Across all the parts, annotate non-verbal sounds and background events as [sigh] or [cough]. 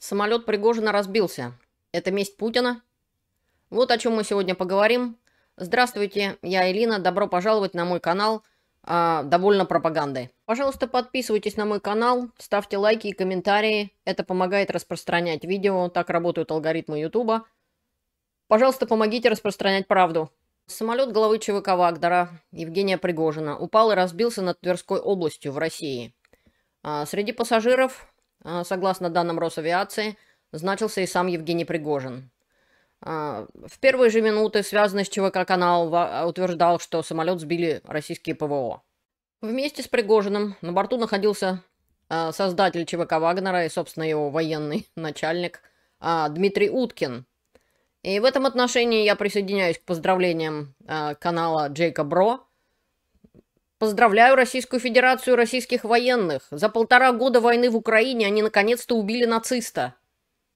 Самолет Пригожина разбился. Это месть Путина? Вот о чем мы сегодня поговорим. Здравствуйте, я Элина. Добро пожаловать на мой канал э, «Довольно пропаганды». Пожалуйста, подписывайтесь на мой канал, ставьте лайки и комментарии. Это помогает распространять видео. Так работают алгоритмы Ютуба. Пожалуйста, помогите распространять правду. Самолет главы ЧВК Вагдара Евгения Пригожина упал и разбился над Тверской областью в России. А, среди пассажиров а, согласно данным Росавиации, значился и сам Евгений Пригожин. А, в первые же минуты связанный с ЧВК-канал утверждал, что самолет сбили российские ПВО. Вместе с Пригожиным на борту находился а, создатель ЧВК Вагнера и, собственно, его военный [laughs] начальник а, Дмитрий Уткин. И в этом отношении я присоединяюсь к поздравлениям а, канала Джейка Бро – Поздравляю Российскую Федерацию российских военных. За полтора года войны в Украине они наконец-то убили нациста.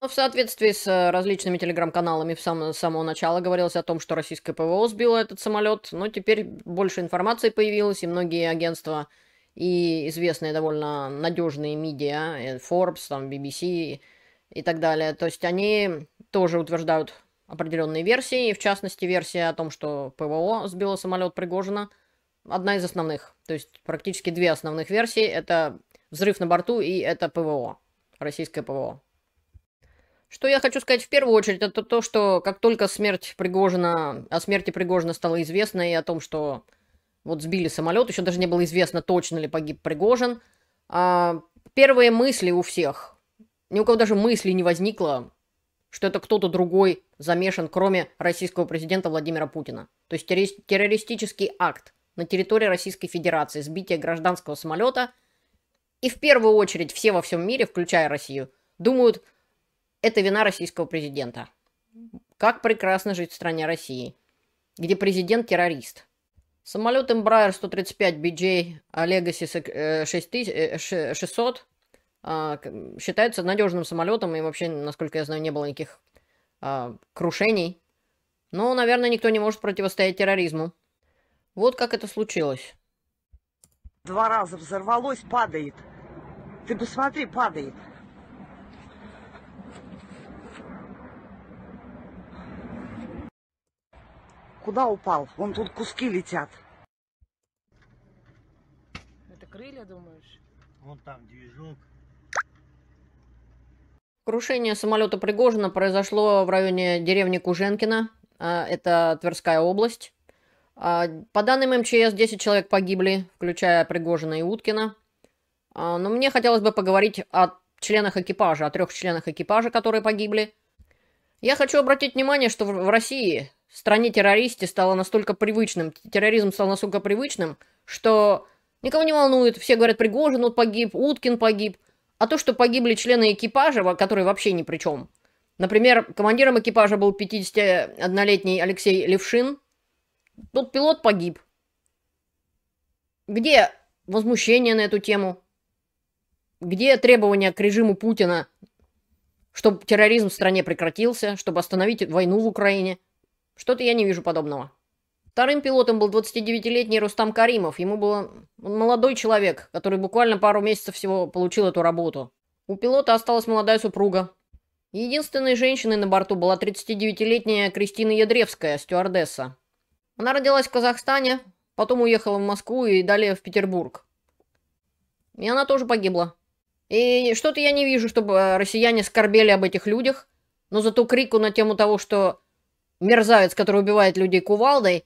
Ну, в соответствии с э, различными телеграм-каналами с сам, самого начала говорилось о том, что российское ПВО сбило этот самолет, но теперь больше информации появилось, и многие агентства и известные довольно надежные медиа, э, Forbes, там, BBC и так далее, то есть они тоже утверждают определенные версии, и в частности версия о том, что ПВО сбило самолет Пригожина – одна из основных. То есть практически две основных версии. Это взрыв на борту и это ПВО. Российское ПВО. Что я хочу сказать в первую очередь, это то, что как только смерть Пригожина, о смерти Пригожина стало известно и о том, что вот сбили самолет, еще даже не было известно, точно ли погиб Пригожин, а, первые мысли у всех, ни у кого даже мысли не возникло, что это кто-то другой замешан, кроме российского президента Владимира Путина. То есть террористический акт на территории Российской Федерации, сбитие гражданского самолета. И в первую очередь все во всем мире, включая Россию, думают, это вина российского президента. Как прекрасно жить в стране России, где президент террорист. Самолет Embraer 135 BJ а Legacy 600 э, э, а, считается надежным самолетом, и вообще, насколько я знаю, не было никаких а, крушений. Но, наверное, никто не может противостоять терроризму. Вот как это случилось. Два раза взорвалось, падает. Ты посмотри, падает. Куда упал? Вон тут куски летят. Это крылья, думаешь? Вон там движок. Крушение самолета Пригожина произошло в районе деревни Куженкина. Это Тверская область. А, по данным МЧС, 10 человек погибли, включая Пригожина и Уткина. А, но мне хотелось бы поговорить о членах экипажа, о трех членах экипажа, которые погибли. Я хочу обратить внимание, что в России, в стране террористе, стало настолько привычным, терроризм стал настолько привычным, что никого не волнует. Все говорят, Пригожин вот погиб, Уткин погиб. А то, что погибли члены экипажа, которые вообще ни при чем. Например, командиром экипажа был 51-летний Алексей Левшин – тот пилот погиб. Где возмущение на эту тему? Где требования к режиму Путина, чтобы терроризм в стране прекратился, чтобы остановить войну в Украине? Что-то я не вижу подобного. Вторым пилотом был 29-летний Рустам Каримов. Ему было... Он молодой человек, который буквально пару месяцев всего получил эту работу. У пилота осталась молодая супруга. Единственной женщиной на борту была 39-летняя Кристина Ядревская, стюардесса. Она родилась в Казахстане, потом уехала в Москву и далее в Петербург. И она тоже погибла. И что-то я не вижу, чтобы э, россияне скорбели об этих людях, но зато крику на тему того, что мерзавец, который убивает людей кувалдой,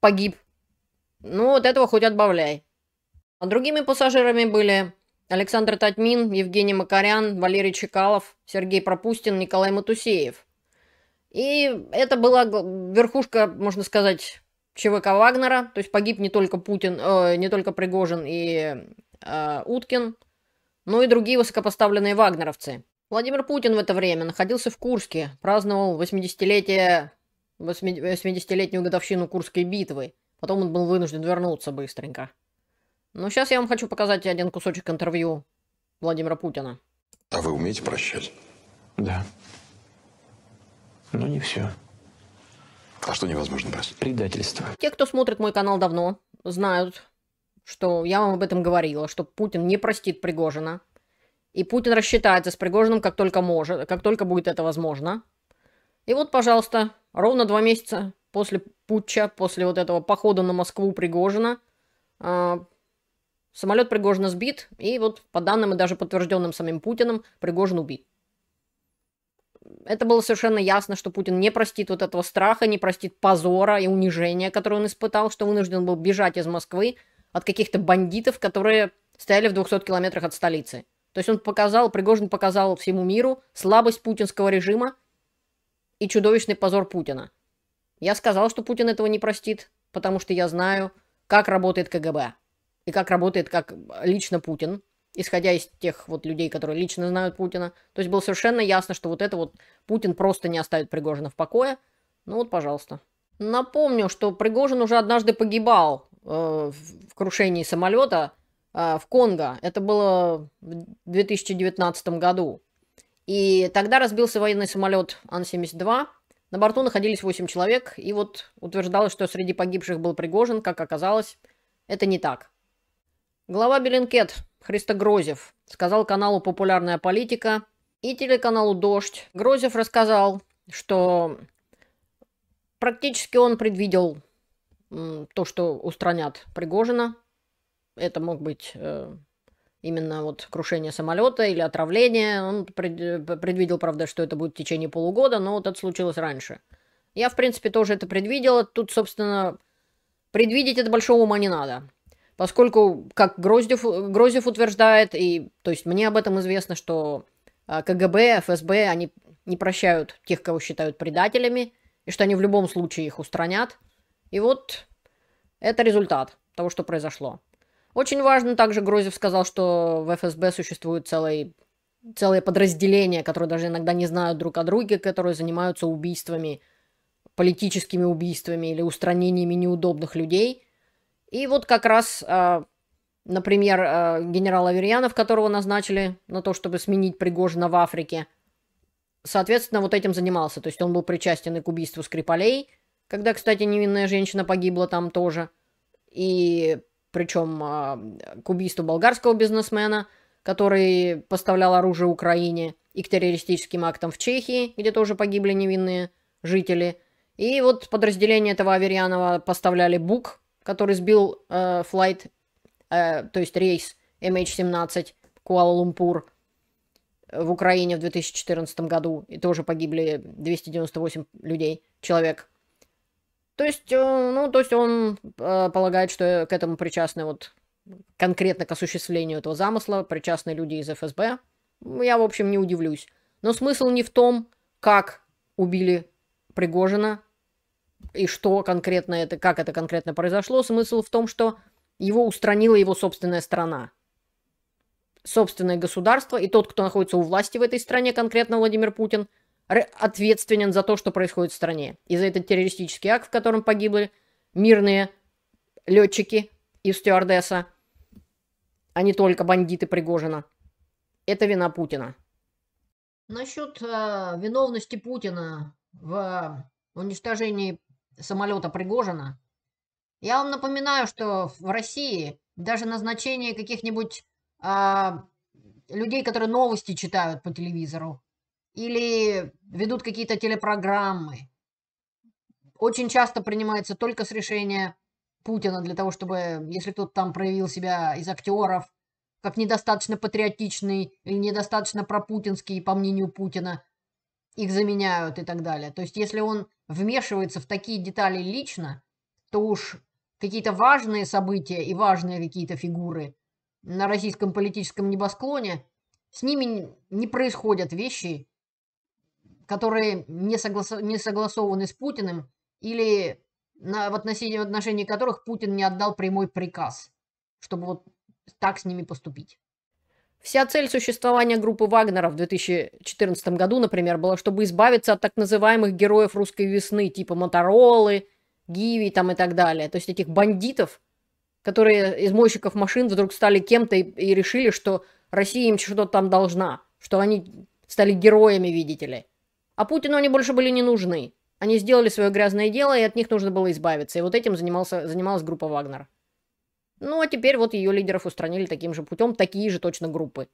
погиб. Ну, вот этого хоть отбавляй. А другими пассажирами были Александр Татмин, Евгений Макарян, Валерий Чекалов, Сергей Пропустин, Николай Матусеев – и это была верхушка, можно сказать, ЧВК Вагнера. То есть погиб не только Путин, э, не только Пригожин и э, Уткин, но и другие высокопоставленные вагнеровцы. Владимир Путин в это время находился в Курске, праздновал 80-летие, 80-летнюю годовщину Курской битвы. Потом он был вынужден вернуться быстренько. Но сейчас я вам хочу показать один кусочек интервью Владимира Путина. А вы умеете прощать? Да. Но ну, не все. А что невозможно простить? Предательство. Те, кто смотрит мой канал давно, знают, что я вам об этом говорила, что Путин не простит Пригожина. И Путин рассчитается с Пригожиным как только может, как только будет это возможно. И вот, пожалуйста, ровно два месяца после путча, после вот этого похода на Москву Пригожина, а, самолет Пригожина сбит, и вот по данным и даже подтвержденным самим Путиным, Пригожин убит. Это было совершенно ясно, что Путин не простит вот этого страха, не простит позора и унижения, которое он испытал, что вынужден был бежать из Москвы от каких-то бандитов, которые стояли в 200 километрах от столицы. То есть он показал, Пригожин показал всему миру слабость путинского режима и чудовищный позор Путина. Я сказал, что Путин этого не простит, потому что я знаю, как работает КГБ и как работает как лично Путин, исходя из тех вот людей, которые лично знают Путина. То есть было совершенно ясно, что вот это вот Путин просто не оставит Пригожина в покое. Ну вот, пожалуйста. Напомню, что Пригожин уже однажды погибал э, в крушении самолета э, в Конго. Это было в 2019 году. И тогда разбился военный самолет Ан-72. На борту находились 8 человек, и вот утверждалось, что среди погибших был Пригожин, как оказалось, это не так. Глава Беленкет Грозев сказал каналу «Популярная политика» и телеканалу «Дождь». Грозев рассказал, что практически он предвидел то, что устранят Пригожина. Это мог быть э, именно вот крушение самолета или отравление. Он предвидел, правда, что это будет в течение полугода, но вот это случилось раньше. Я, в принципе, тоже это предвидела. Тут, собственно, предвидеть это большого ума не надо. Поскольку, как Гроздев, Грозев утверждает, и, то есть мне об этом известно, что а, КГБ, ФСБ, они не прощают тех, кого считают предателями, и что они в любом случае их устранят. И вот это результат того, что произошло. Очень важно также Грозев сказал, что в ФСБ существуют целые, целые подразделения, которые даже иногда не знают друг о друге, которые занимаются убийствами, политическими убийствами или устранениями неудобных людей. И вот как раз, а, например, а, генерал Аверьянов, которого назначили на то, чтобы сменить Пригожина в Африке, соответственно, вот этим занимался. То есть он был причастен и к убийству Скрипалей, когда, кстати, невинная женщина погибла там тоже. И причем а, к убийству болгарского бизнесмена, который поставлял оружие Украине, и к террористическим актам в Чехии, где тоже погибли невинные жители. И вот подразделение этого Аверьянова поставляли БУК, который сбил э, э, то есть рейс MH17 Куала-Лумпур э, в Украине в 2014 году, и тоже погибли 298 людей, человек. То есть, э, ну, то есть он э, полагает, что к этому причастны вот конкретно к осуществлению этого замысла, причастны люди из ФСБ. Ну, я, в общем, не удивлюсь. Но смысл не в том, как убили Пригожина, и что конкретно это, как это конкретно произошло, смысл в том, что его устранила его собственная страна, собственное государство, и тот, кто находится у власти в этой стране, конкретно Владимир Путин, ответственен за то, что происходит в стране. И за этот террористический акт, в котором погибли мирные летчики из стюардесса, а не только бандиты Пригожина. Это вина Путина. Насчет э, виновности Путина в уничтожении самолета Пригожина. Я вам напоминаю, что в России даже назначение каких-нибудь а, людей, которые новости читают по телевизору или ведут какие-то телепрограммы, очень часто принимается только с решения Путина для того, чтобы, если кто-то там проявил себя из актеров, как недостаточно патриотичный или недостаточно пропутинский, по мнению Путина, их заменяют и так далее. То есть если он вмешивается в такие детали лично, то уж какие-то важные события и важные какие-то фигуры на российском политическом небосклоне, с ними не происходят вещи, которые не, согласо- не согласованы с Путиным или на, в, отношении, в отношении которых Путин не отдал прямой приказ, чтобы вот так с ними поступить. Вся цель существования группы Вагнера в 2014 году, например, была, чтобы избавиться от так называемых героев русской весны, типа Моторолы, Гиви там и так далее. То есть этих бандитов, которые из мойщиков машин вдруг стали кем-то и, и решили, что Россия им что-то там должна, что они стали героями, видите ли. А Путину они больше были не нужны. Они сделали свое грязное дело, и от них нужно было избавиться. И вот этим занимался, занималась группа Вагнера. Ну а теперь вот ее лидеров устранили таким же путем, такие же точно группы.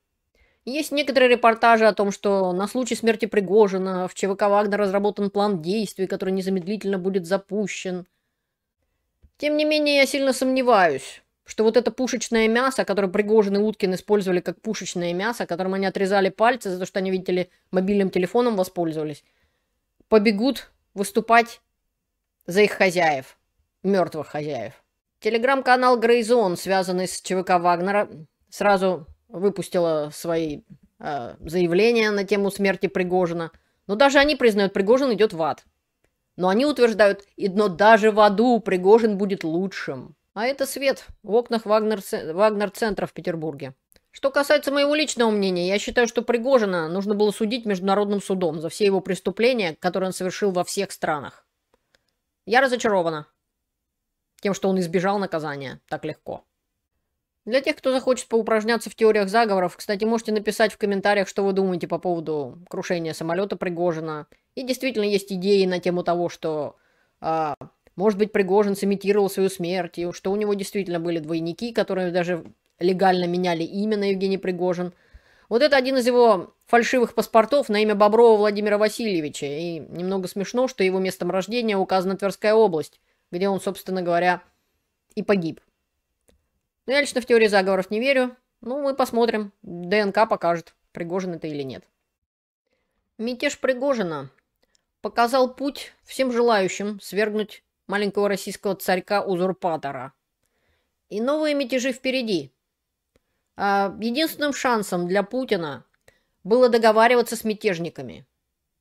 Есть некоторые репортажи о том, что на случай смерти Пригожина в ЧВК Вагнер разработан план действий, который незамедлительно будет запущен. Тем не менее, я сильно сомневаюсь, что вот это пушечное мясо, которое Пригожин и Уткин использовали как пушечное мясо, которым они отрезали пальцы за то, что они, видите ли, мобильным телефоном воспользовались, побегут выступать за их хозяев, мертвых хозяев. Телеграм-канал Грейзон, связанный с ЧВК Вагнера, сразу выпустила свои э, заявления на тему смерти Пригожина. Но даже они признают, Пригожин идет в ад. Но они утверждают, и но даже в аду Пригожин будет лучшим. А это свет в окнах Вагнер, центра в Петербурге. Что касается моего личного мнения, я считаю, что Пригожина нужно было судить международным судом за все его преступления, которые он совершил во всех странах. Я разочарована тем, что он избежал наказания так легко. Для тех, кто захочет поупражняться в теориях заговоров, кстати, можете написать в комментариях, что вы думаете по поводу крушения самолета Пригожина. И действительно есть идеи на тему того, что, э, может быть, Пригожин сымитировал свою смерть, и что у него действительно были двойники, которые даже легально меняли имя на Евгений Пригожин. Вот это один из его фальшивых паспортов на имя Боброва Владимира Васильевича. И немного смешно, что его местом рождения указана Тверская область где он, собственно говоря, и погиб. Но ну, я лично в теории заговоров не верю. Ну, мы посмотрим. ДНК покажет, Пригожин это или нет. Мятеж Пригожина показал путь всем желающим свергнуть маленького российского царька-узурпатора. И новые мятежи впереди. А, единственным шансом для Путина было договариваться с мятежниками,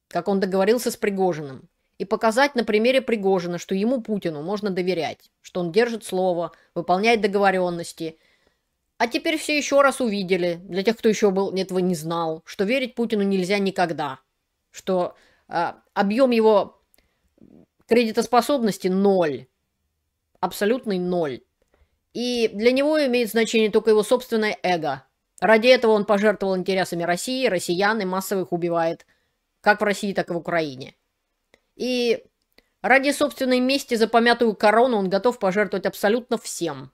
как он договорился с Пригожиным и показать на примере Пригожина, что ему, Путину, можно доверять, что он держит слово, выполняет договоренности. А теперь все еще раз увидели, для тех, кто еще был, этого не знал, что верить Путину нельзя никогда, что э, объем его кредитоспособности ноль, абсолютный ноль. И для него имеет значение только его собственное эго. Ради этого он пожертвовал интересами России, россиян и массовых убивает, как в России, так и в Украине. И ради собственной мести за помятую корону он готов пожертвовать абсолютно всем.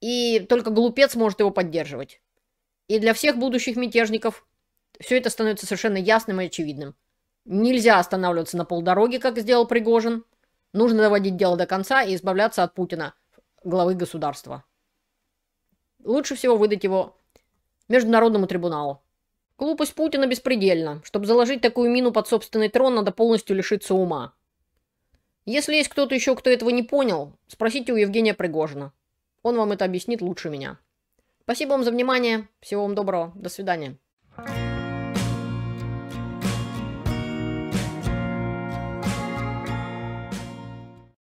И только глупец может его поддерживать. И для всех будущих мятежников все это становится совершенно ясным и очевидным. Нельзя останавливаться на полдороге, как сделал Пригожин. Нужно доводить дело до конца и избавляться от Путина, главы государства. Лучше всего выдать его Международному трибуналу. Глупость Путина беспредельна. Чтобы заложить такую мину под собственный трон, надо полностью лишиться ума. Если есть кто-то еще, кто этого не понял, спросите у Евгения Пригожина. Он вам это объяснит лучше меня. Спасибо вам за внимание. Всего вам доброго. До свидания.